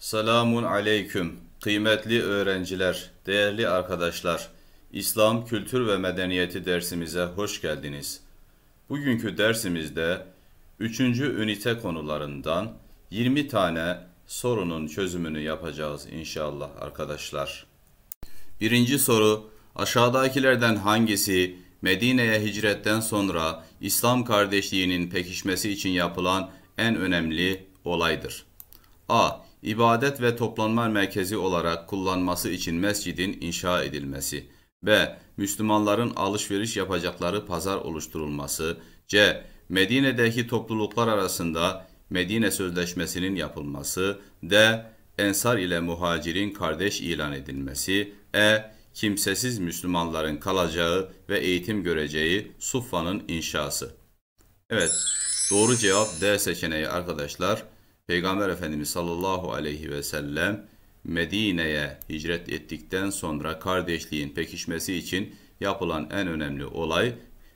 Selamun aleyküm. Kıymetli öğrenciler, değerli arkadaşlar. İslam Kültür ve Medeniyeti dersimize hoş geldiniz. Bugünkü dersimizde 3. ünite konularından 20 tane sorunun çözümünü yapacağız inşallah arkadaşlar. Birinci soru, aşağıdakilerden hangisi Medine'ye hicretten sonra İslam kardeşliğinin pekişmesi için yapılan en önemli olaydır? A ibadet ve toplanma merkezi olarak kullanması için mescidin inşa edilmesi B. Müslümanların alışveriş yapacakları pazar oluşturulması C. Medine'deki topluluklar arasında Medine Sözleşmesi'nin yapılması D. Ensar ile muhacirin kardeş ilan edilmesi E. Kimsesiz Müslümanların kalacağı ve eğitim göreceği Suffa'nın inşası Evet doğru cevap D seçeneği arkadaşlar. Peygamber Efendimiz sallallahu aleyhi ve sellem Medine'ye hicret ettikten sonra kardeşliğin pekişmesi için yapılan en önemli olay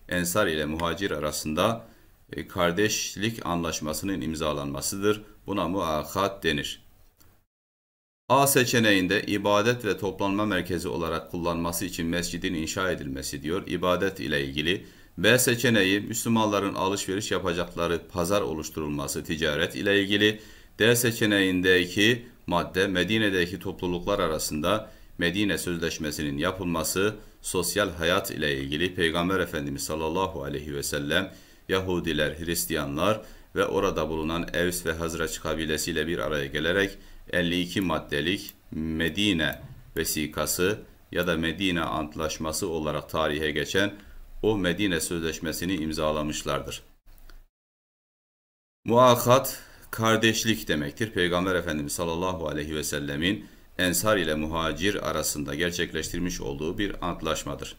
Ensar ile Muhacir arasında e, kardeşlik anlaşmasının imzalanmasıdır. Buna muakat denir. A seçeneğinde ibadet ve toplanma merkezi olarak kullanması için mescidin inşa edilmesi diyor. İbadet ile ilgili B seçeneği Müslümanların alışveriş yapacakları pazar oluşturulması ticaret ile ilgili. D seçeneğindeki madde Medine'deki topluluklar arasında Medine Sözleşmesi'nin yapılması sosyal hayat ile ilgili Peygamber Efendimiz sallallahu aleyhi ve sellem Yahudiler, Hristiyanlar ve orada bulunan Evs ve Hazraç kabilesiyle bir araya gelerek 52 maddelik Medine vesikası ya da Medine Antlaşması olarak tarihe geçen o Medine Sözleşmesi'ni imzalamışlardır. Muakat kardeşlik demektir. Peygamber Efendimiz sallallahu aleyhi ve sellemin Ensar ile muhacir arasında gerçekleştirmiş olduğu bir antlaşmadır.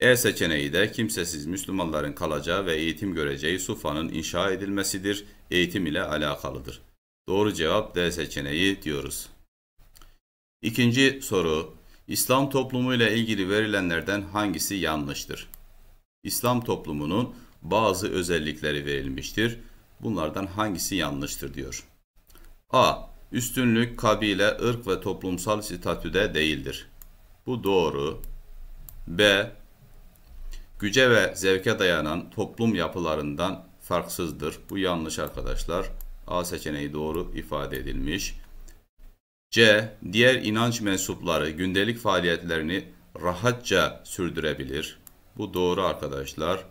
E seçeneği de kimsesiz Müslümanların kalacağı ve eğitim göreceği Sufa'nın inşa edilmesidir, eğitim ile alakalıdır. Doğru cevap D seçeneği diyoruz. İkinci soru, İslam toplumu ile ilgili verilenlerden hangisi yanlıştır? İslam toplumunun bazı özellikleri verilmiştir. Bunlardan hangisi yanlıştır diyor. A. Üstünlük kabile, ırk ve toplumsal statüde değildir. Bu doğru. B. Güce ve zevke dayanan toplum yapılarından farksızdır. Bu yanlış arkadaşlar. A seçeneği doğru ifade edilmiş. C. Diğer inanç mensupları gündelik faaliyetlerini rahatça sürdürebilir. Bu doğru arkadaşlar.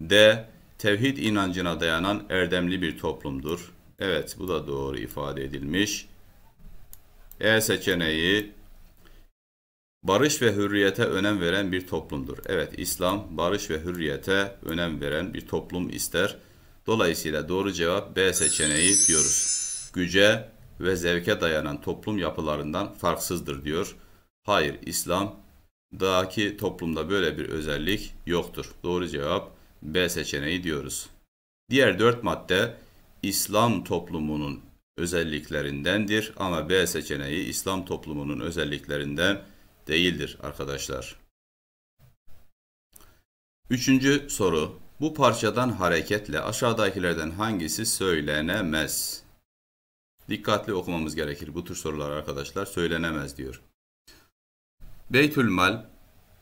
D. Tevhid inancına dayanan erdemli bir toplumdur. Evet bu da doğru ifade edilmiş. E seçeneği barış ve hürriyete önem veren bir toplumdur. Evet İslam barış ve hürriyete önem veren bir toplum ister. Dolayısıyla doğru cevap B seçeneği diyoruz. Güce ve zevke dayanan toplum yapılarından farksızdır diyor. Hayır İslam daki toplumda böyle bir özellik yoktur. Doğru cevap B seçeneği diyoruz. Diğer dört madde İslam toplumunun özelliklerindendir ama B seçeneği İslam toplumunun özelliklerinden değildir arkadaşlar. Üçüncü soru. Bu parçadan hareketle aşağıdakilerden hangisi söylenemez? Dikkatli okumamız gerekir bu tür sorular arkadaşlar. Söylenemez diyor. Beytülmal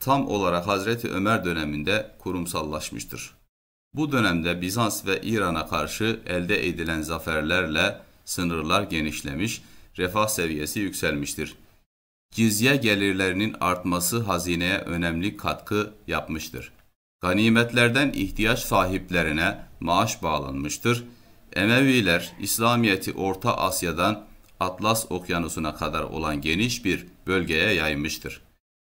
tam olarak Hazreti Ömer döneminde kurumsallaşmıştır. Bu dönemde Bizans ve İran'a karşı elde edilen zaferlerle sınırlar genişlemiş, refah seviyesi yükselmiştir. Cizye gelirlerinin artması hazineye önemli katkı yapmıştır. Ganimetlerden ihtiyaç sahiplerine maaş bağlanmıştır. Emeviler İslamiyeti Orta Asya'dan Atlas Okyanusu'na kadar olan geniş bir bölgeye yaymıştır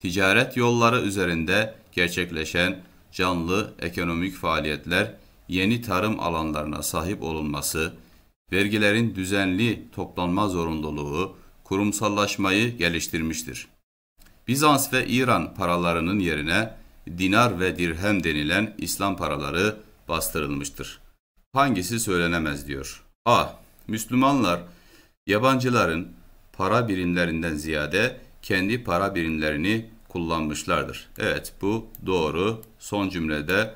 ticaret yolları üzerinde gerçekleşen canlı ekonomik faaliyetler, yeni tarım alanlarına sahip olunması, vergilerin düzenli toplanma zorunluluğu kurumsallaşmayı geliştirmiştir. Bizans ve İran paralarının yerine dinar ve dirhem denilen İslam paraları bastırılmıştır. Hangisi söylenemez diyor. A. Müslümanlar yabancıların para birimlerinden ziyade kendi para birimlerini kullanmışlardır. Evet bu doğru. Son cümlede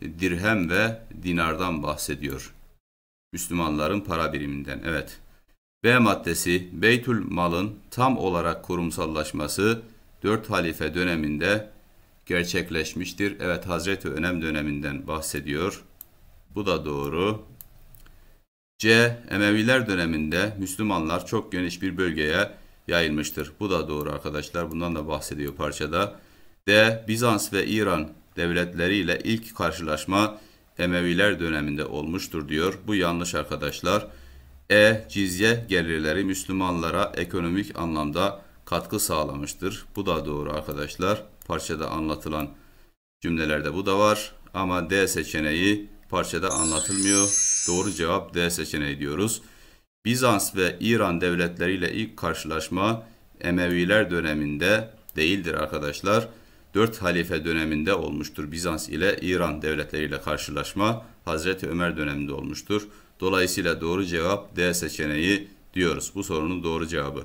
e, dirhem ve dinardan bahsediyor. Müslümanların para biriminden. Evet. B maddesi Beytül Mal'ın tam olarak kurumsallaşması 4 halife döneminde gerçekleşmiştir. Evet Hazreti Önem döneminden bahsediyor. Bu da doğru. C. Emeviler döneminde Müslümanlar çok geniş bir bölgeye yayılmıştır. Bu da doğru arkadaşlar. Bundan da bahsediyor parçada. D. Bizans ve İran devletleriyle ilk karşılaşma Emeviler döneminde olmuştur diyor. Bu yanlış arkadaşlar. E. Cizye gelirleri Müslümanlara ekonomik anlamda katkı sağlamıştır. Bu da doğru arkadaşlar. Parçada anlatılan cümlelerde bu da var. Ama D seçeneği parçada anlatılmıyor. Doğru cevap D seçeneği diyoruz. Bizans ve İran devletleriyle ilk karşılaşma Emeviler döneminde değildir arkadaşlar. Dört halife döneminde olmuştur Bizans ile İran devletleriyle karşılaşma Hazreti Ömer döneminde olmuştur. Dolayısıyla doğru cevap D seçeneği diyoruz. Bu sorunun doğru cevabı.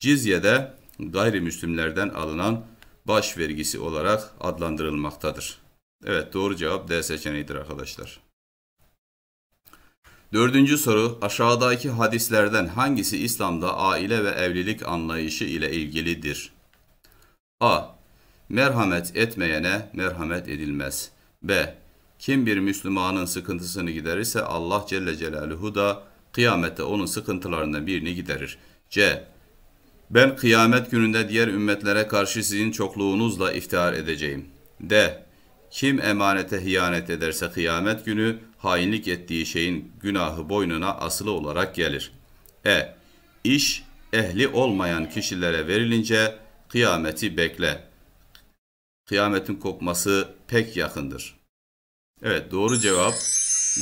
Cizye'de gayrimüslimlerden alınan baş vergisi olarak adlandırılmaktadır. Evet doğru cevap D seçeneğidir arkadaşlar. Dördüncü soru, aşağıdaki hadislerden hangisi İslam'da aile ve evlilik anlayışı ile ilgilidir? A. Merhamet etmeyene merhamet edilmez. B. Kim bir Müslümanın sıkıntısını giderirse Allah Celle Celaluhu da kıyamette onun sıkıntılarından birini giderir. C. Ben kıyamet gününde diğer ümmetlere karşı sizin çokluğunuzla iftihar edeceğim. D. Kim emanete hiyanet ederse kıyamet günü hainlik ettiği şeyin günahı boynuna asılı olarak gelir. E. İş ehli olmayan kişilere verilince kıyameti bekle. Kıyametin kopması pek yakındır. Evet doğru cevap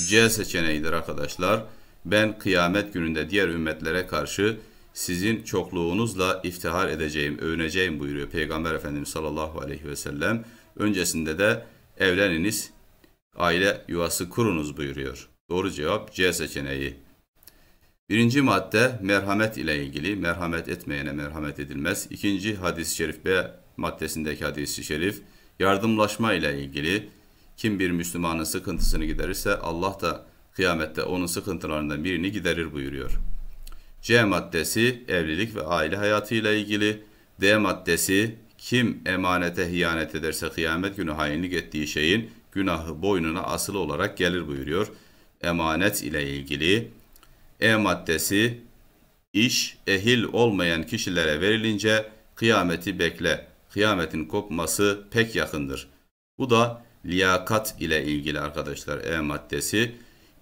C seçeneğidir arkadaşlar. Ben kıyamet gününde diğer ümmetlere karşı sizin çokluğunuzla iftihar edeceğim, övüneceğim buyuruyor Peygamber Efendimiz sallallahu aleyhi ve sellem. Öncesinde de evleniniz, aile yuvası kurunuz buyuruyor. Doğru cevap C seçeneği. Birinci madde merhamet ile ilgili. Merhamet etmeyene merhamet edilmez. İkinci hadis-i şerif B maddesindeki hadis-i şerif yardımlaşma ile ilgili. Kim bir Müslümanın sıkıntısını giderirse Allah da kıyamette onun sıkıntılarından birini giderir buyuruyor. C maddesi evlilik ve aile hayatı ile ilgili. D maddesi kim emanete hiyanet ederse kıyamet günü hainlik ettiği şeyin günahı boynuna asılı olarak gelir buyuruyor. Emanet ile ilgili E maddesi iş ehil olmayan kişilere verilince kıyameti bekle. Kıyametin kopması pek yakındır. Bu da liyakat ile ilgili arkadaşlar E maddesi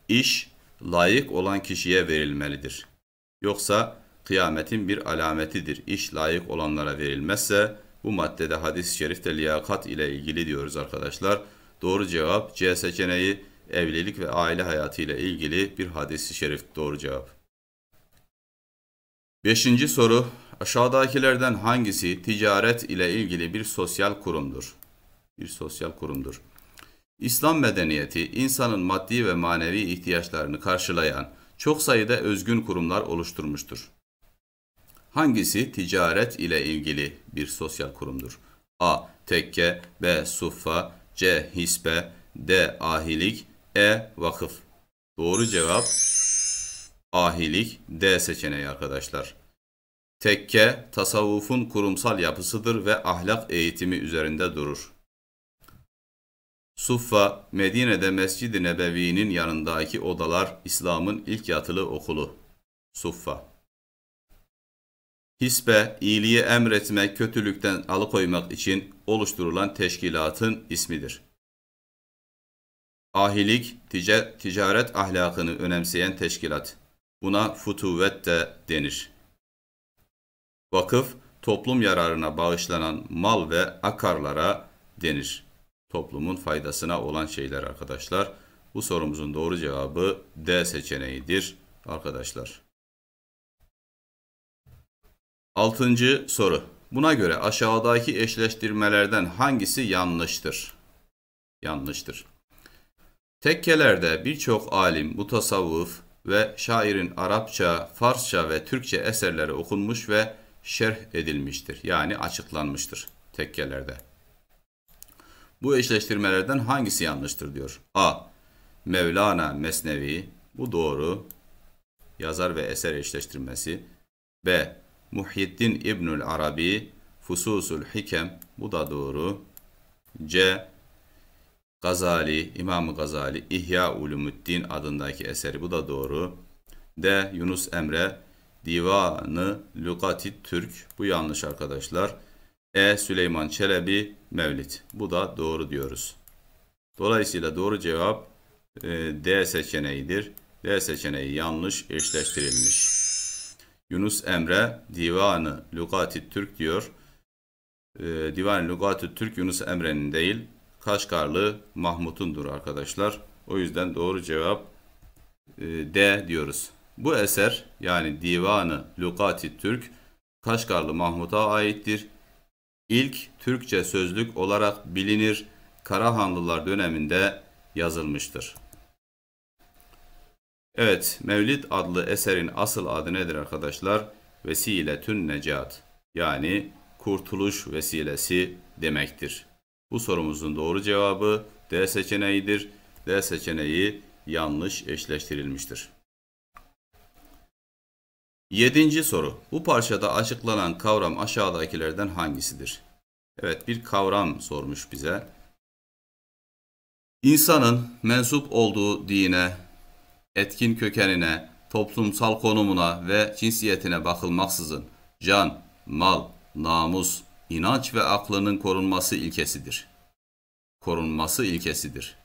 iş layık olan kişiye verilmelidir. Yoksa kıyametin bir alametidir. İş layık olanlara verilmezse bu maddede hadis-i şerifte liyakat ile ilgili diyoruz arkadaşlar. Doğru cevap C seçeneği evlilik ve aile hayatı ile ilgili bir hadisi şerif. Doğru cevap. Beşinci soru. Aşağıdakilerden hangisi ticaret ile ilgili bir sosyal kurumdur? Bir sosyal kurumdur. İslam medeniyeti insanın maddi ve manevi ihtiyaçlarını karşılayan çok sayıda özgün kurumlar oluşturmuştur. Hangisi ticaret ile ilgili bir sosyal kurumdur? A. Tekke B. Suffa C. Hisbe D. Ahilik E. Vakıf Doğru cevap ahilik D seçeneği arkadaşlar. Tekke tasavvufun kurumsal yapısıdır ve ahlak eğitimi üzerinde durur. Suffa, Medine'de Mescid-i Nebevi'nin yanındaki odalar İslam'ın ilk yatılı okulu. Suffa Hisbe, iyiliği emretmek, kötülükten alıkoymak için oluşturulan teşkilatın ismidir. Ahilik, ticaret, ticaret ahlakını önemseyen teşkilat. Buna futuvet de denir. Vakıf, toplum yararına bağışlanan mal ve akarlara denir. Toplumun faydasına olan şeyler arkadaşlar. Bu sorumuzun doğru cevabı D seçeneğidir arkadaşlar. Altıncı soru. Buna göre aşağıdaki eşleştirmelerden hangisi yanlıştır? Yanlıştır. Tekkelerde birçok alim, mutasavvıf ve şairin Arapça, Farsça ve Türkçe eserleri okunmuş ve şerh edilmiştir. Yani açıklanmıştır tekkelerde. Bu eşleştirmelerden hangisi yanlıştır diyor. A. Mevlana Mesnevi. Bu doğru. Yazar ve eser eşleştirmesi. B. Muhyiddin İbnül Arabi Fususul Hikem bu da doğru. C. Gazali, İmam Gazali İhya Ulumuddin adındaki eseri bu da doğru. D. Yunus Emre Divanı Lugati Türk bu yanlış arkadaşlar. E. Süleyman Çelebi Mevlid bu da doğru diyoruz. Dolayısıyla doğru cevap e, D seçeneğidir. D seçeneği yanlış eşleştirilmiş. Yunus Emre Divanı Lugati Türk diyor. E, ee, Divanı Lugati Türk Yunus Emre'nin değil Kaşgarlı Mahmut'undur arkadaşlar. O yüzden doğru cevap e, D diyoruz. Bu eser yani Divanı Lugati Türk Kaşgarlı Mahmut'a aittir. İlk Türkçe sözlük olarak bilinir Karahanlılar döneminde yazılmıştır. Evet, Mevlid adlı eserin asıl adı nedir arkadaşlar? Vesiletün necat yani kurtuluş vesilesi demektir. Bu sorumuzun doğru cevabı D seçeneğidir. D seçeneği yanlış eşleştirilmiştir. Yedinci soru. Bu parçada açıklanan kavram aşağıdakilerden hangisidir? Evet bir kavram sormuş bize. İnsanın mensup olduğu dine, etkin kökenine, toplumsal konumuna ve cinsiyetine bakılmaksızın can, mal, namus, inanç ve aklının korunması ilkesidir. Korunması ilkesidir.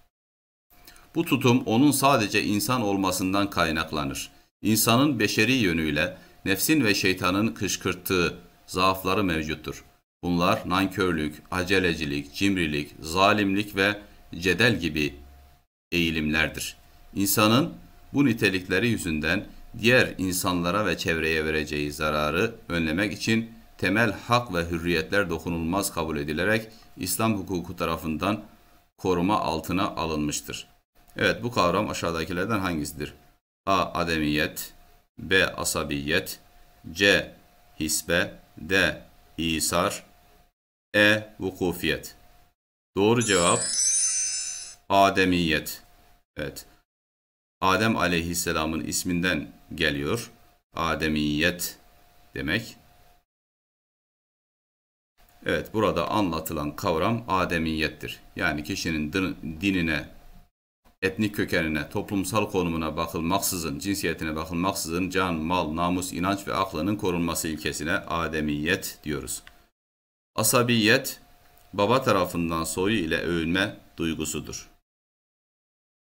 Bu tutum onun sadece insan olmasından kaynaklanır. İnsanın beşeri yönüyle nefsin ve şeytanın kışkırttığı zaafları mevcuttur. Bunlar nankörlük, acelecilik, cimrilik, zalimlik ve cedel gibi eğilimlerdir. İnsanın bu nitelikleri yüzünden diğer insanlara ve çevreye vereceği zararı önlemek için temel hak ve hürriyetler dokunulmaz kabul edilerek İslam hukuku tarafından koruma altına alınmıştır. Evet bu kavram aşağıdakilerden hangisidir? A. Ademiyet B. Asabiyet C. Hisbe D. İsar E. Vukufiyet Doğru cevap Ademiyet. Evet. Adem aleyhisselamın isminden geliyor. Ademiyet demek. Evet burada anlatılan kavram ademiyettir. Yani kişinin dinine, etnik kökenine, toplumsal konumuna bakılmaksızın, cinsiyetine bakılmaksızın can, mal, namus, inanç ve aklının korunması ilkesine ademiyet diyoruz. Asabiyet, baba tarafından soyu ile övünme duygusudur.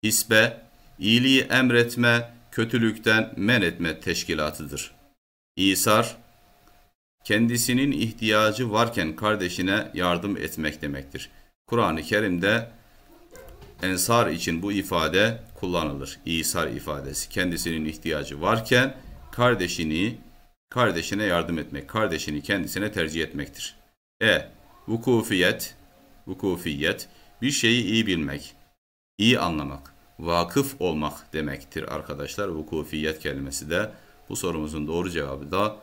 Hisbe, iyiliği emretme, kötülükten men etme teşkilatıdır. İsar, kendisinin ihtiyacı varken kardeşine yardım etmek demektir. Kur'an-ı Kerim'de ensar için bu ifade kullanılır. İsar ifadesi. Kendisinin ihtiyacı varken kardeşini kardeşine yardım etmek, kardeşini kendisine tercih etmektir. E. Vukufiyet, vukufiyet bir şeyi iyi bilmek, iyi anlamak vakıf olmak demektir arkadaşlar. Vukufiyet kelimesi de bu sorumuzun doğru cevabı da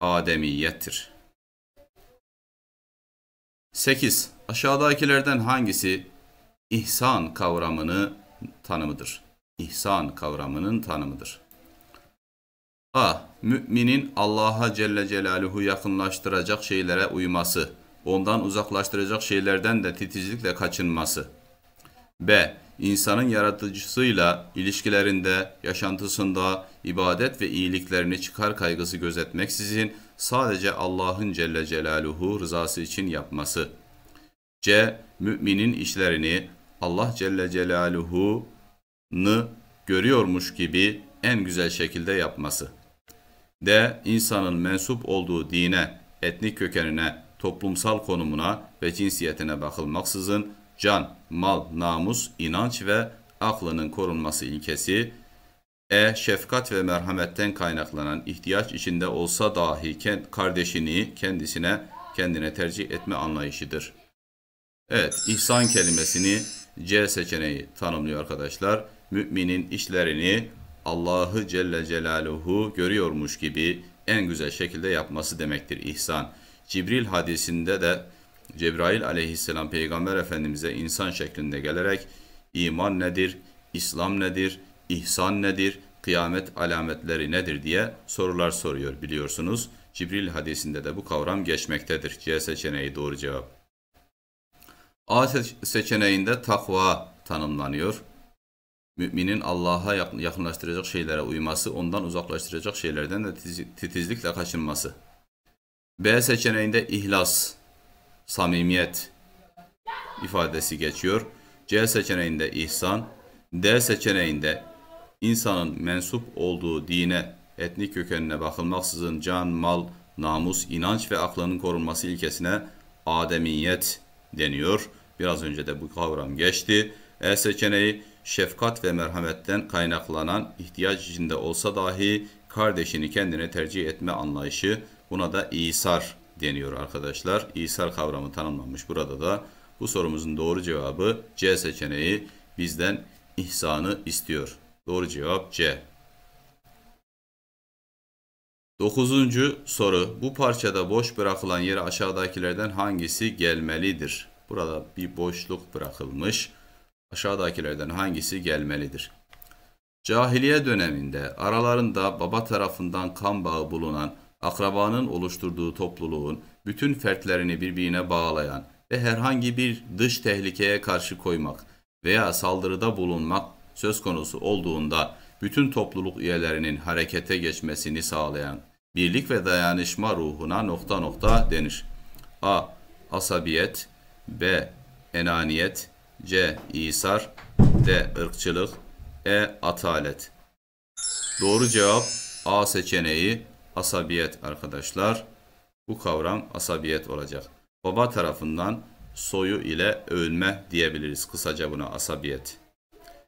ademiyettir. 8. Aşağıdakilerden hangisi ihsan kavramını tanımıdır? İhsan kavramının tanımıdır. A. Müminin Allah'a Celle Celaluhu yakınlaştıracak şeylere uyması, ondan uzaklaştıracak şeylerden de titizlikle kaçınması. B insanın yaratıcısıyla ilişkilerinde, yaşantısında, ibadet ve iyiliklerini çıkar kaygısı gözetmeksizin sadece Allah'ın Celle Celaluhu rızası için yapması. C. Müminin işlerini Allah Celle Celaluhu'nu görüyormuş gibi en güzel şekilde yapması. D. insanın mensup olduğu dine, etnik kökenine, toplumsal konumuna ve cinsiyetine bakılmaksızın can, mal, namus, inanç ve aklının korunması ilkesi, e. Şefkat ve merhametten kaynaklanan ihtiyaç içinde olsa dahi kardeşini kendisine, kendine tercih etme anlayışıdır. Evet, ihsan kelimesini C seçeneği tanımlıyor arkadaşlar. Müminin işlerini Allah'ı Celle Celaluhu görüyormuş gibi en güzel şekilde yapması demektir ihsan. Cibril hadisinde de Cebrail aleyhisselam peygamber efendimize insan şeklinde gelerek iman nedir, İslam nedir, ihsan nedir, kıyamet alametleri nedir diye sorular soruyor biliyorsunuz. Cibril hadisinde de bu kavram geçmektedir. C seçeneği doğru cevap. A seçeneğinde takva tanımlanıyor. Müminin Allah'a yakınlaştıracak şeylere uyması, ondan uzaklaştıracak şeylerden de titizlikle kaçınması. B seçeneğinde ihlas samimiyet ifadesi geçiyor. C seçeneğinde ihsan, D seçeneğinde insanın mensup olduğu dine, etnik kökenine bakılmaksızın can, mal, namus, inanç ve aklının korunması ilkesine ademiyet deniyor. Biraz önce de bu kavram geçti. E seçeneği şefkat ve merhametten kaynaklanan ihtiyaç içinde olsa dahi kardeşini kendine tercih etme anlayışı buna da İsar deniyor arkadaşlar. İsar kavramı tanımlanmış burada da. Bu sorumuzun doğru cevabı C seçeneği bizden ihsanı istiyor. Doğru cevap C. Dokuzuncu soru. Bu parçada boş bırakılan yere aşağıdakilerden hangisi gelmelidir? Burada bir boşluk bırakılmış. Aşağıdakilerden hangisi gelmelidir? Cahiliye döneminde aralarında baba tarafından kan bağı bulunan akrabanın oluşturduğu topluluğun bütün fertlerini birbirine bağlayan ve herhangi bir dış tehlikeye karşı koymak veya saldırıda bulunmak söz konusu olduğunda bütün topluluk üyelerinin harekete geçmesini sağlayan birlik ve dayanışma ruhuna nokta nokta denir. A. Asabiyet B. Enaniyet C. İsar D. ırkçılık E. Atalet Doğru cevap A seçeneği asabiyet arkadaşlar. Bu kavram asabiyet olacak. Baba tarafından soyu ile övünme diyebiliriz. Kısaca buna asabiyet.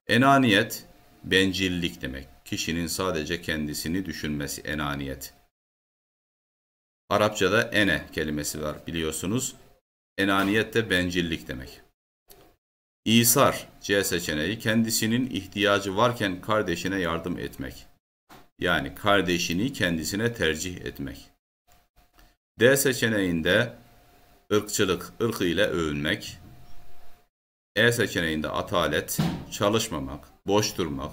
Enaniyet, bencillik demek. Kişinin sadece kendisini düşünmesi enaniyet. Arapçada ene kelimesi var biliyorsunuz. Enaniyet de bencillik demek. İsar, C seçeneği kendisinin ihtiyacı varken kardeşine yardım etmek yani kardeşini kendisine tercih etmek. D seçeneğinde ırkçılık, ırkı ile övünmek. E seçeneğinde atalet, çalışmamak, boş durmak.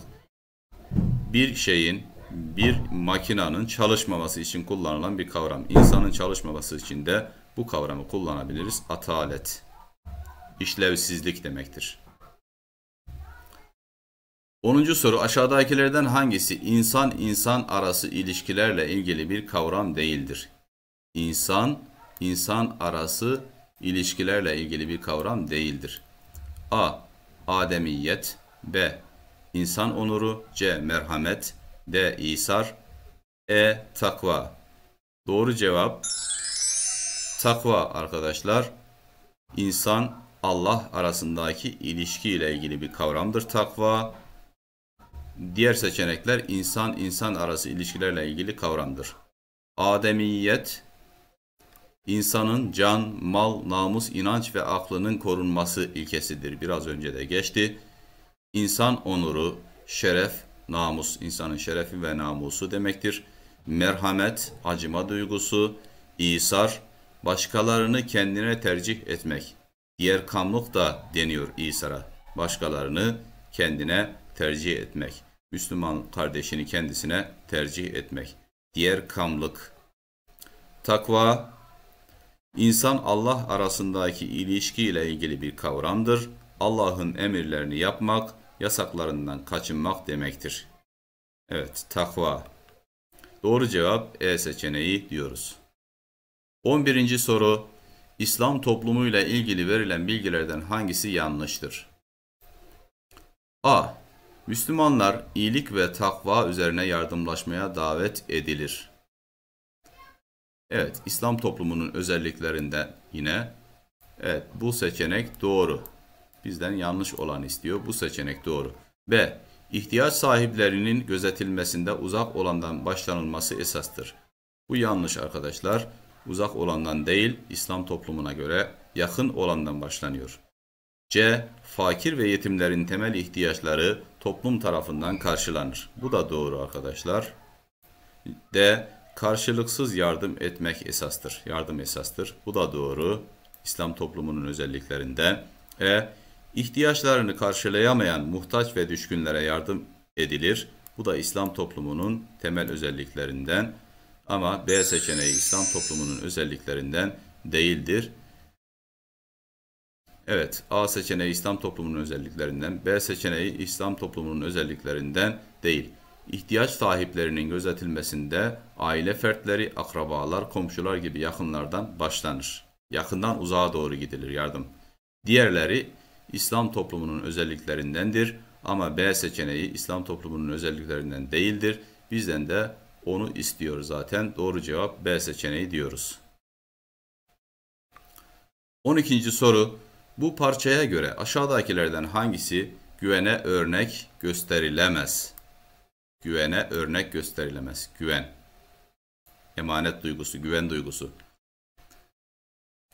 Bir şeyin, bir makinanın çalışmaması için kullanılan bir kavram. İnsanın çalışmaması için de bu kavramı kullanabiliriz. Atalet, işlevsizlik demektir. 10. soru aşağıdakilerden hangisi insan insan arası ilişkilerle ilgili bir kavram değildir? İnsan insan arası ilişkilerle ilgili bir kavram değildir. A. Ademiyet B. İnsan onuru C. Merhamet D. İsar E. Takva Doğru cevap takva arkadaşlar. İnsan Allah arasındaki ilişki ile ilgili bir kavramdır takva. Diğer seçenekler insan-insan arası ilişkilerle ilgili kavramdır. Ademiyet, insanın can, mal, namus, inanç ve aklının korunması ilkesidir. Biraz önce de geçti. İnsan onuru, şeref, namus, insanın şerefi ve namusu demektir. Merhamet, acıma duygusu, İsar, başkalarını kendine tercih etmek. Diğer kamlık da deniyor İsar'a. Başkalarını kendine tercih etmek. Müslüman kardeşini kendisine tercih etmek. Diğer kamlık. Takva, insan Allah arasındaki ilişki ile ilgili bir kavramdır. Allah'ın emirlerini yapmak, yasaklarından kaçınmak demektir. Evet, takva. Doğru cevap E seçeneği diyoruz. 11. soru, İslam toplumuyla ilgili verilen bilgilerden hangisi yanlıştır? A. Müslümanlar iyilik ve takva üzerine yardımlaşmaya davet edilir. Evet, İslam toplumunun özelliklerinden yine evet bu seçenek doğru. Bizden yanlış olan istiyor. Bu seçenek doğru. B. İhtiyaç sahiplerinin gözetilmesinde uzak olandan başlanılması esastır. Bu yanlış arkadaşlar. Uzak olandan değil, İslam toplumuna göre yakın olandan başlanıyor. C. Fakir ve yetimlerin temel ihtiyaçları toplum tarafından karşılanır. Bu da doğru arkadaşlar. D. Karşılıksız yardım etmek esastır. Yardım esastır. Bu da doğru. İslam toplumunun özelliklerinden. E. İhtiyaçlarını karşılayamayan muhtaç ve düşkünlere yardım edilir. Bu da İslam toplumunun temel özelliklerinden. Ama B seçeneği İslam toplumunun özelliklerinden değildir. Evet, A seçeneği İslam toplumunun özelliklerinden, B seçeneği İslam toplumunun özelliklerinden değil. İhtiyaç sahiplerinin gözetilmesinde aile fertleri, akrabalar, komşular gibi yakınlardan başlanır. Yakından uzağa doğru gidilir yardım. Diğerleri İslam toplumunun özelliklerindendir ama B seçeneği İslam toplumunun özelliklerinden değildir. Bizden de onu istiyor zaten. Doğru cevap B seçeneği diyoruz. 12. soru bu parçaya göre aşağıdakilerden hangisi güvene örnek gösterilemez? Güvene örnek gösterilemez. Güven. Emanet duygusu, güven duygusu.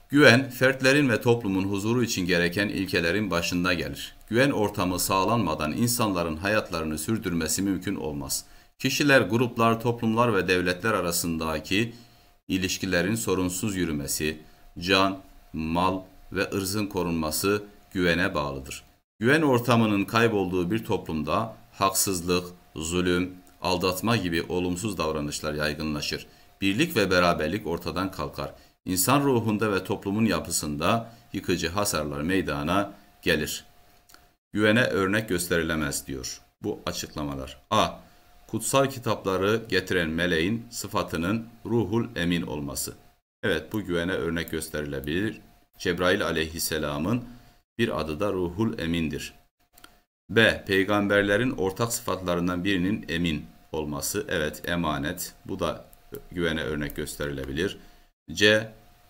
Güven, fertlerin ve toplumun huzuru için gereken ilkelerin başında gelir. Güven ortamı sağlanmadan insanların hayatlarını sürdürmesi mümkün olmaz. Kişiler, gruplar, toplumlar ve devletler arasındaki ilişkilerin sorunsuz yürümesi, can, mal, ve ırzın korunması güvene bağlıdır. Güven ortamının kaybolduğu bir toplumda haksızlık, zulüm, aldatma gibi olumsuz davranışlar yaygınlaşır. Birlik ve beraberlik ortadan kalkar. İnsan ruhunda ve toplumun yapısında yıkıcı hasarlar meydana gelir. Güvene örnek gösterilemez diyor bu açıklamalar. A. Kutsal kitapları getiren meleğin sıfatının ruhul emin olması. Evet bu güvene örnek gösterilebilir Cebrail aleyhisselamın bir adı da ruhul emindir. B. Peygamberlerin ortak sıfatlarından birinin emin olması. Evet emanet. Bu da güvene örnek gösterilebilir. C.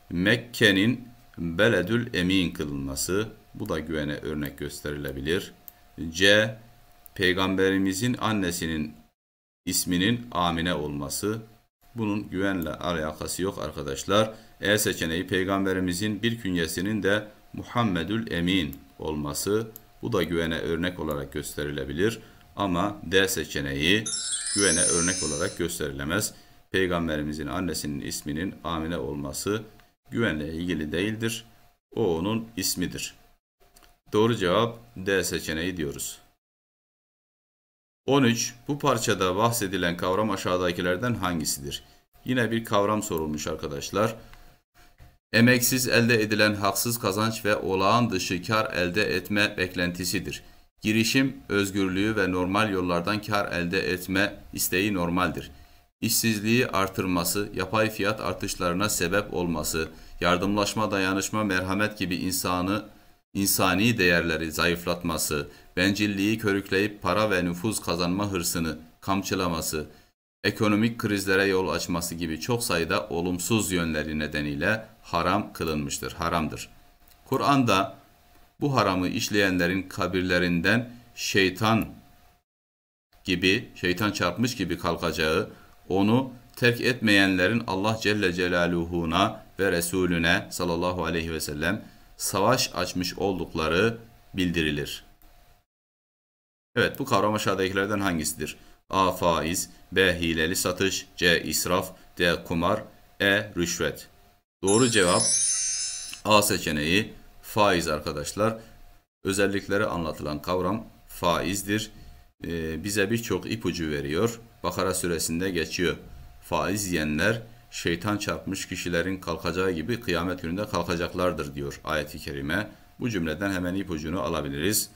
Mekke'nin beledül emin kılınması. Bu da güvene örnek gösterilebilir. C. Peygamberimizin annesinin isminin Amine olması. Bunun güvenle alakası yok arkadaşlar. E seçeneği peygamberimizin bir künyesinin de Muhammedül Emin olması. Bu da güvene örnek olarak gösterilebilir. Ama D seçeneği güvene örnek olarak gösterilemez. Peygamberimizin annesinin isminin Amine olması güvenle ilgili değildir. O onun ismidir. Doğru cevap D seçeneği diyoruz. 13. Bu parçada bahsedilen kavram aşağıdakilerden hangisidir? Yine bir kavram sorulmuş arkadaşlar. Emeksiz elde edilen haksız kazanç ve olağan dışı kar elde etme beklentisidir. Girişim özgürlüğü ve normal yollardan kar elde etme isteği normaldir. İşsizliği artırması, yapay fiyat artışlarına sebep olması, yardımlaşma, dayanışma, merhamet gibi insanı insani değerleri zayıflatması, bencilliği körükleyip para ve nüfuz kazanma hırsını kamçılaması, ekonomik krizlere yol açması gibi çok sayıda olumsuz yönleri nedeniyle haram kılınmıştır, haramdır. Kur'an'da bu haramı işleyenlerin kabirlerinden şeytan gibi, şeytan çarpmış gibi kalkacağı, onu terk etmeyenlerin Allah Celle Celaluhu'na ve Resulüne sallallahu aleyhi ve sellem savaş açmış oldukları bildirilir. Evet bu kavram aşağıdakilerden hangisidir? A. Faiz B. Hileli satış C. israf D. Kumar E. Rüşvet Doğru cevap A seçeneği faiz arkadaşlar. Özellikleri anlatılan kavram faizdir. Ee, bize birçok ipucu veriyor. Bakara Suresinde geçiyor. Faiz yiyenler şeytan çarpmış kişilerin kalkacağı gibi kıyamet gününde kalkacaklardır diyor ayet-i kerime. Bu cümleden hemen ipucunu alabiliriz.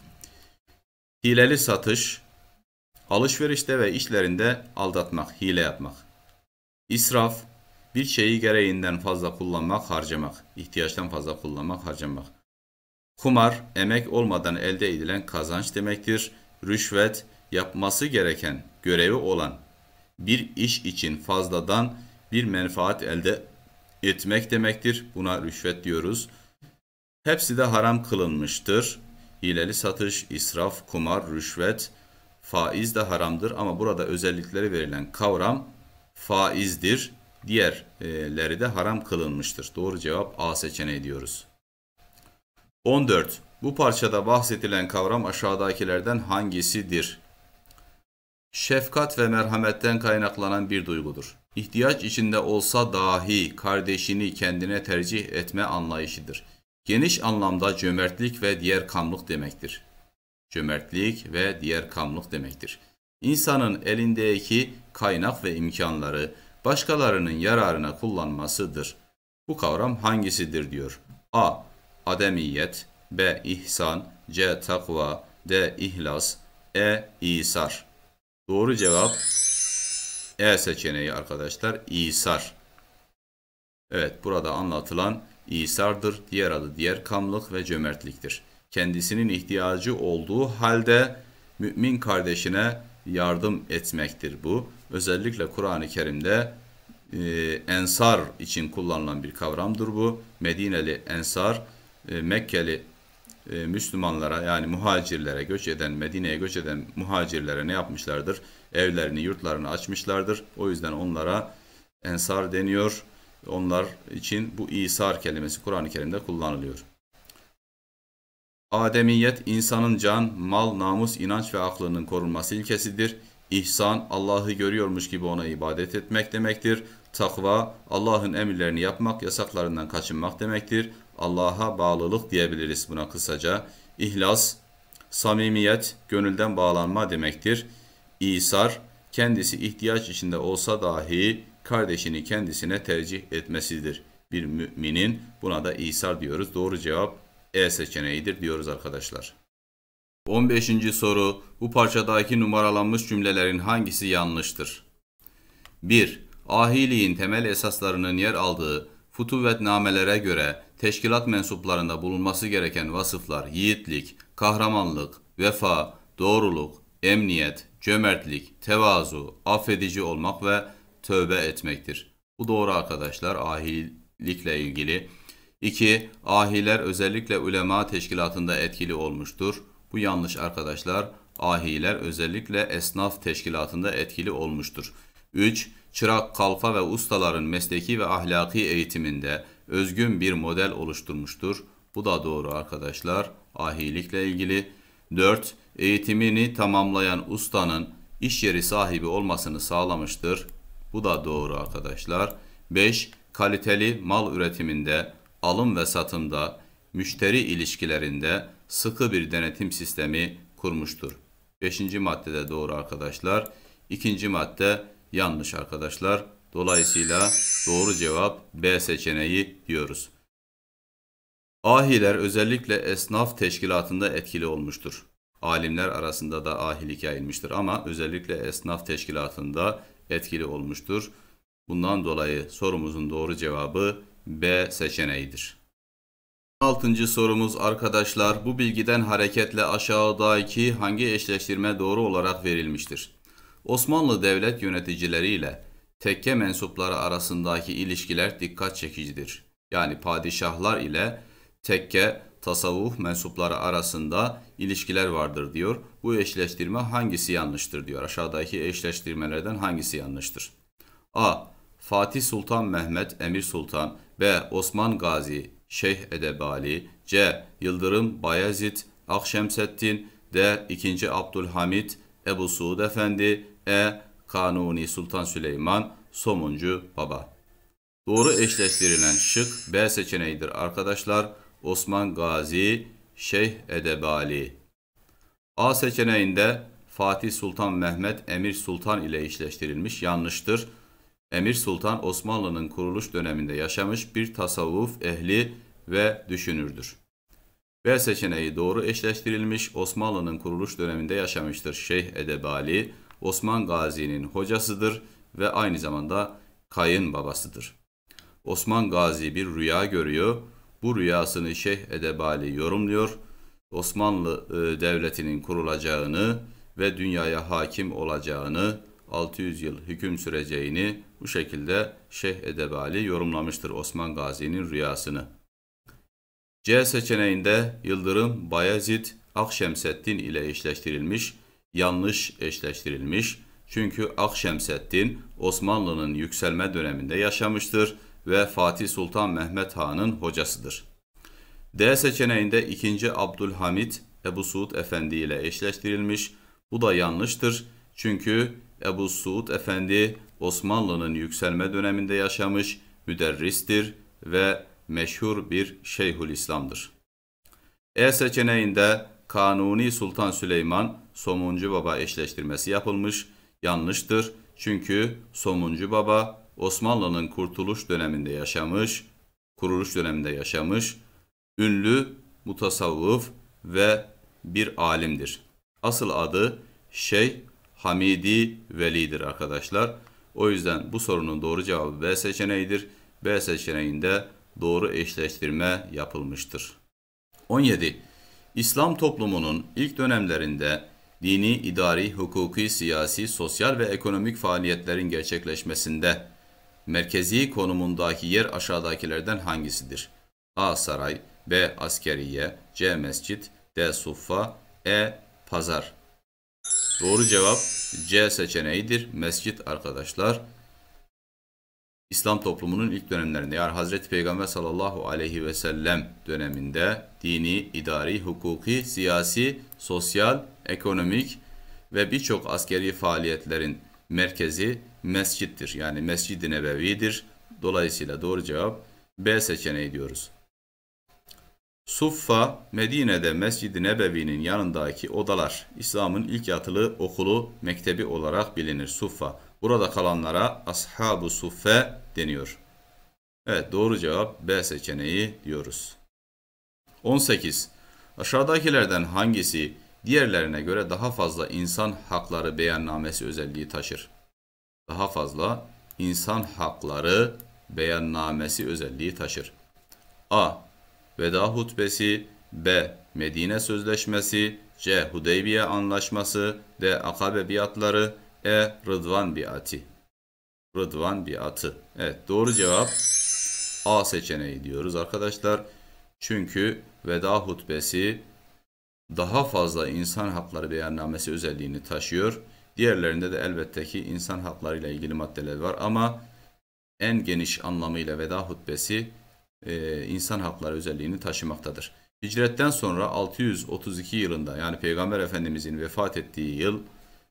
Hileli satış, alışverişte ve işlerinde aldatmak, hile yapmak. İsraf, bir şeyi gereğinden fazla kullanmak, harcamak, ihtiyaçtan fazla kullanmak, harcamak. Kumar, emek olmadan elde edilen kazanç demektir. Rüşvet, yapması gereken, görevi olan bir iş için fazladan bir menfaat elde etmek demektir. Buna rüşvet diyoruz. Hepsi de haram kılınmıştır. Hileli satış, israf, kumar, rüşvet, faiz de haramdır. Ama burada özellikleri verilen kavram faizdir. Diğerleri e, de haram kılınmıştır. Doğru cevap A seçeneği diyoruz. 14. Bu parçada bahsedilen kavram aşağıdakilerden hangisidir? Şefkat ve merhametten kaynaklanan bir duygudur. İhtiyaç içinde olsa dahi kardeşini kendine tercih etme anlayışıdır. Geniş anlamda cömertlik ve diğer kamlık demektir. Cömertlik ve diğer kamlık demektir. İnsanın elindeki kaynak ve imkanları başkalarının yararına kullanmasıdır. Bu kavram hangisidir diyor. A. Ademiyet B. İhsan C. Takva D. İhlas E. İsar Doğru cevap e seçeneği arkadaşlar İsar. Evet burada anlatılan İsar'dır. Diğer adı diğer kamlık ve cömertliktir. Kendisinin ihtiyacı olduğu halde mümin kardeşine yardım etmektir bu. Özellikle Kur'an-ı Kerim'de e, ensar için kullanılan bir kavramdır bu. Medineli ensar, e, Mekkeli e, Müslümanlara yani muhacirlere göç eden Medine'ye göç eden muhacirlere ne yapmışlardır? Evlerini, yurtlarını açmışlardır. O yüzden onlara ensar deniyor. Onlar için bu İsar kelimesi Kur'an-ı Kerim'de kullanılıyor. Ademiyet insanın can, mal, namus, inanç ve aklının korunması ilkesidir. İhsan Allah'ı görüyormuş gibi ona ibadet etmek demektir. Takva Allah'ın emirlerini yapmak, yasaklarından kaçınmak demektir. Allah'a bağlılık diyebiliriz buna kısaca. İhlas, samimiyet, gönülden bağlanma demektir. İsar, kendisi ihtiyaç içinde olsa dahi kardeşini kendisine tercih etmesidir. Bir müminin buna da İsar diyoruz. Doğru cevap E seçeneğidir diyoruz arkadaşlar. 15. soru bu parçadaki numaralanmış cümlelerin hangisi yanlıştır? 1. Ahiliğin temel esaslarının yer aldığı futuvetnamelere göre teşkilat mensuplarında bulunması gereken vasıflar yiğitlik, kahramanlık, vefa, doğruluk, emniyet, cömertlik, tevazu, affedici olmak ve tövbe etmektir. Bu doğru arkadaşlar ahilikle ilgili. 2. Ahiler özellikle ulema teşkilatında etkili olmuştur. Bu yanlış arkadaşlar. Ahiler özellikle esnaf teşkilatında etkili olmuştur. 3. Çırak, kalfa ve ustaların mesleki ve ahlaki eğitiminde, özgün bir model oluşturmuştur. Bu da doğru arkadaşlar. Ahilikle ilgili. 4. Eğitimini tamamlayan ustanın iş yeri sahibi olmasını sağlamıştır. Bu da doğru arkadaşlar. 5. Kaliteli mal üretiminde, alım ve satımda, müşteri ilişkilerinde sıkı bir denetim sistemi kurmuştur. 5. maddede doğru arkadaşlar. 2. madde yanlış arkadaşlar. Dolayısıyla Doğru cevap B seçeneği diyoruz. Ahiler özellikle esnaf teşkilatında etkili olmuştur. Alimler arasında da ahilik yayılmıştır ama özellikle esnaf teşkilatında etkili olmuştur. Bundan dolayı sorumuzun doğru cevabı B seçeneğidir. Altıncı sorumuz arkadaşlar bu bilgiden hareketle aşağıdaki hangi eşleştirme doğru olarak verilmiştir? Osmanlı devlet yöneticileriyle tekke mensupları arasındaki ilişkiler dikkat çekicidir. Yani padişahlar ile tekke tasavvuf mensupları arasında ilişkiler vardır diyor. Bu eşleştirme hangisi yanlıştır diyor. Aşağıdaki eşleştirmelerden hangisi yanlıştır? A. Fatih Sultan Mehmet Emir Sultan B. Osman Gazi Şeyh Edebali C. Yıldırım Bayezid Akşemseddin D. 2. Abdülhamit Ebu Suud Efendi E. Kanuni Sultan Süleyman, Somuncu Baba. Doğru eşleştirilen şık B seçeneğidir arkadaşlar. Osman Gazi, Şeyh Edebali. A seçeneğinde Fatih Sultan Mehmet Emir Sultan ile işleştirilmiş yanlıştır. Emir Sultan Osmanlı'nın kuruluş döneminde yaşamış bir tasavvuf ehli ve düşünürdür. B seçeneği doğru eşleştirilmiş Osmanlı'nın kuruluş döneminde yaşamıştır. Şeyh Edebali, Osman Gazi'nin hocasıdır ve aynı zamanda kayınbabasıdır. Osman Gazi bir rüya görüyor. Bu rüyasını Şeyh Edebali yorumluyor. Osmanlı e, Devleti'nin kurulacağını ve dünyaya hakim olacağını, 600 yıl hüküm süreceğini bu şekilde Şeyh Edebali yorumlamıştır Osman Gazi'nin rüyasını. C seçeneğinde Yıldırım Bayezid Akşemseddin ile eşleştirilmiş yanlış eşleştirilmiş. Çünkü Akşemseddin Osmanlı'nın yükselme döneminde yaşamıştır ve Fatih Sultan Mehmet Han'ın hocasıdır. D seçeneğinde 2. Abdülhamit Ebu Suud Efendi ile eşleştirilmiş. Bu da yanlıştır. Çünkü Ebu Suud Efendi Osmanlı'nın yükselme döneminde yaşamış, müderristir ve meşhur bir Şeyhülislam'dır. E seçeneğinde Kanuni Sultan Süleyman Somuncu Baba eşleştirmesi yapılmış. Yanlıştır. Çünkü Somuncu Baba Osmanlı'nın kurtuluş döneminde yaşamış, kuruluş döneminde yaşamış, ünlü mutasavvıf ve bir alimdir. Asıl adı Şey Hamidi Veli'dir arkadaşlar. O yüzden bu sorunun doğru cevabı B seçeneğidir. B seçeneğinde doğru eşleştirme yapılmıştır. 17. İslam toplumunun ilk dönemlerinde dini, idari, hukuki, siyasi, sosyal ve ekonomik faaliyetlerin gerçekleşmesinde merkezi konumundaki yer aşağıdakilerden hangisidir? A. Saray B. Askeriye C. Mescit D. Suffa E. Pazar Doğru cevap C seçeneğidir. Mescit arkadaşlar. İslam toplumunun ilk dönemlerinde yani Hazreti Peygamber sallallahu aleyhi ve sellem döneminde dini, idari, hukuki, siyasi, sosyal, ekonomik ve birçok askeri faaliyetlerin merkezi mescittir. Yani Mescid-i Nebevi'dir. Dolayısıyla doğru cevap B seçeneği diyoruz. Suffa, Medine'de Mescid-i Nebevi'nin yanındaki odalar İslam'ın ilk yatılı okulu, mektebi olarak bilinir. Suffa, Burada kalanlara ashabu suffe deniyor. Evet doğru cevap B seçeneği diyoruz. 18. Aşağıdakilerden hangisi diğerlerine göre daha fazla insan hakları beyannamesi özelliği taşır? Daha fazla insan hakları beyannamesi özelliği taşır. A. Veda hutbesi B. Medine Sözleşmesi C. Hudeybiye Anlaşması D. Akabe biatları e Rıdvan biati. Rıdvan biatı. Evet doğru cevap A seçeneği diyoruz arkadaşlar. Çünkü veda hutbesi daha fazla insan hakları beyannamesi özelliğini taşıyor. Diğerlerinde de elbette ki insan hakları ile ilgili maddeler var ama en geniş anlamıyla veda hutbesi e, insan hakları özelliğini taşımaktadır. Hicretten sonra 632 yılında yani Peygamber Efendimizin vefat ettiği yıl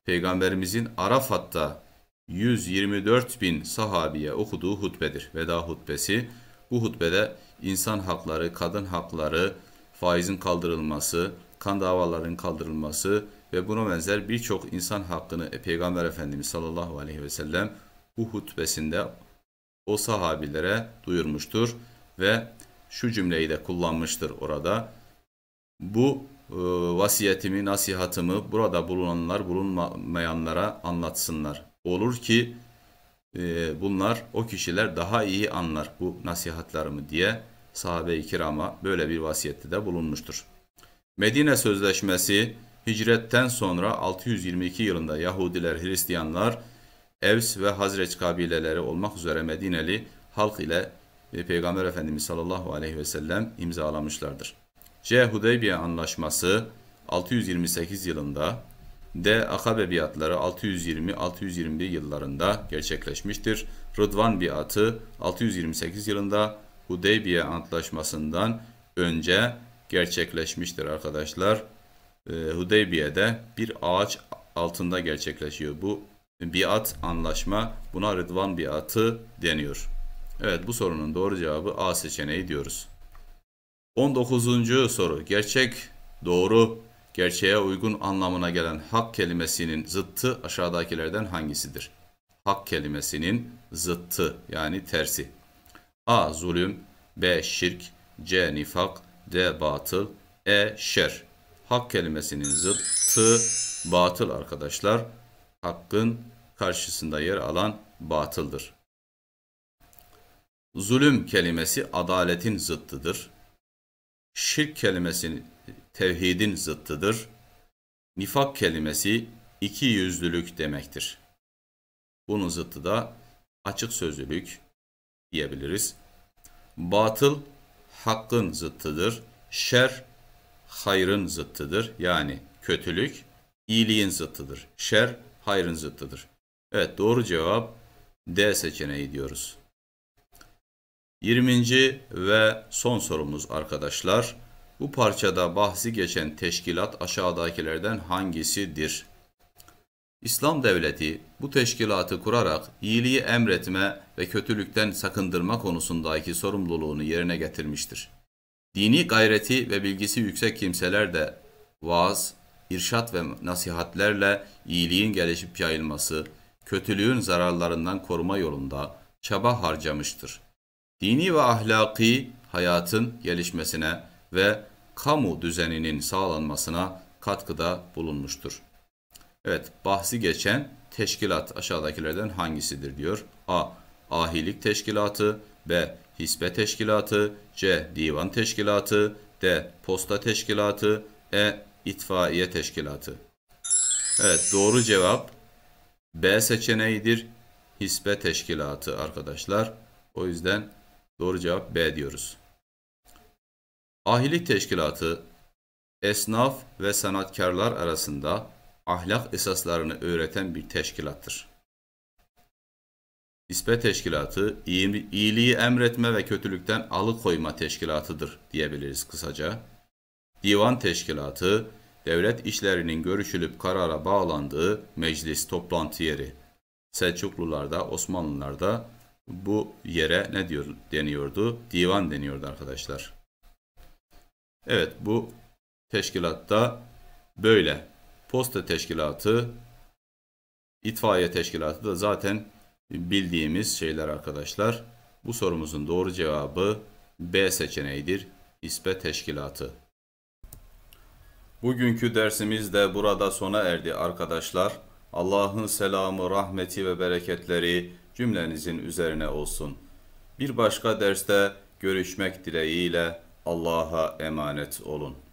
Peygamberimizin Arafat'ta 124 bin sahabiye okuduğu hutbedir. Veda hutbesi. Bu hutbede insan hakları, kadın hakları, faizin kaldırılması, kan davalarının kaldırılması ve buna benzer birçok insan hakkını e, Peygamber Efendimiz sallallahu aleyhi ve sellem bu hutbesinde o sahabilere duyurmuştur ve şu cümleyi de kullanmıştır orada. Bu ee, vasiyetimi, nasihatımı burada bulunanlar bulunmayanlara anlatsınlar. Olur ki e, bunlar o kişiler daha iyi anlar bu nasihatlarımı diye sahabe-i kirama böyle bir vasiyette de bulunmuştur. Medine Sözleşmesi hicretten sonra 622 yılında Yahudiler, Hristiyanlar, Evs ve Hazreç kabileleri olmak üzere Medineli halk ile e, Peygamber Efendimiz sallallahu aleyhi ve sellem imzalamışlardır. C. Hudeybiye Anlaşması 628 yılında D. Akabe biatları 620-621 yıllarında gerçekleşmiştir. Rıdvan biatı 628 yılında Hudeybiye Antlaşması'ndan önce gerçekleşmiştir arkadaşlar. Ee, Hudeybiye'de bir ağaç altında gerçekleşiyor bu biat anlaşma. Buna Rıdvan biatı deniyor. Evet bu sorunun doğru cevabı A seçeneği diyoruz. 19. soru. Gerçek, doğru, gerçeğe uygun anlamına gelen hak kelimesinin zıttı aşağıdakilerden hangisidir? Hak kelimesinin zıttı yani tersi. A. Zulüm B. Şirk C. Nifak D. Batıl E. Şer Hak kelimesinin zıttı batıl arkadaşlar. Hakkın karşısında yer alan batıldır. Zulüm kelimesi adaletin zıttıdır şirk kelimesi tevhidin zıttıdır. Nifak kelimesi iki yüzlülük demektir. Bunun zıttı da açık sözlülük diyebiliriz. Batıl hakkın zıttıdır. Şer hayrın zıttıdır. Yani kötülük iyiliğin zıttıdır. Şer hayrın zıttıdır. Evet doğru cevap D seçeneği diyoruz. 20. ve son sorumuz arkadaşlar. Bu parçada bahsi geçen teşkilat aşağıdakilerden hangisidir? İslam devleti bu teşkilatı kurarak iyiliği emretme ve kötülükten sakındırma konusundaki sorumluluğunu yerine getirmiştir. Dini gayreti ve bilgisi yüksek kimseler de vaaz, irşat ve nasihatlerle iyiliğin gelişip yayılması, kötülüğün zararlarından koruma yolunda çaba harcamıştır dini ve ahlaki hayatın gelişmesine ve kamu düzeninin sağlanmasına katkıda bulunmuştur. Evet, bahsi geçen teşkilat aşağıdakilerden hangisidir diyor. A. Ahilik Teşkilatı B. Hisbe Teşkilatı C. Divan Teşkilatı D. Posta Teşkilatı E. İtfaiye Teşkilatı Evet, doğru cevap B seçeneğidir. Hisbe Teşkilatı arkadaşlar. O yüzden Doğru cevap B diyoruz. Ahilik Teşkilatı esnaf ve sanatkarlar arasında ahlak esaslarını öğreten bir teşkilattır. İspet Teşkilatı iyiliği emretme ve kötülükten alıkoyma teşkilatıdır diyebiliriz kısaca. Divan Teşkilatı devlet işlerinin görüşülüp karara bağlandığı meclis toplantı yeri. Selçuklularda, Osmanlılarda bu yere ne diyor deniyordu? Divan deniyordu arkadaşlar. Evet bu teşkilatta böyle. Posta teşkilatı, itfaiye teşkilatı da zaten bildiğimiz şeyler arkadaşlar. Bu sorumuzun doğru cevabı B seçeneğidir. İSPE teşkilatı. Bugünkü dersimiz de burada sona erdi arkadaşlar. Allah'ın selamı, rahmeti ve bereketleri cümlenizin üzerine olsun. Bir başka derste görüşmek dileğiyle Allah'a emanet olun.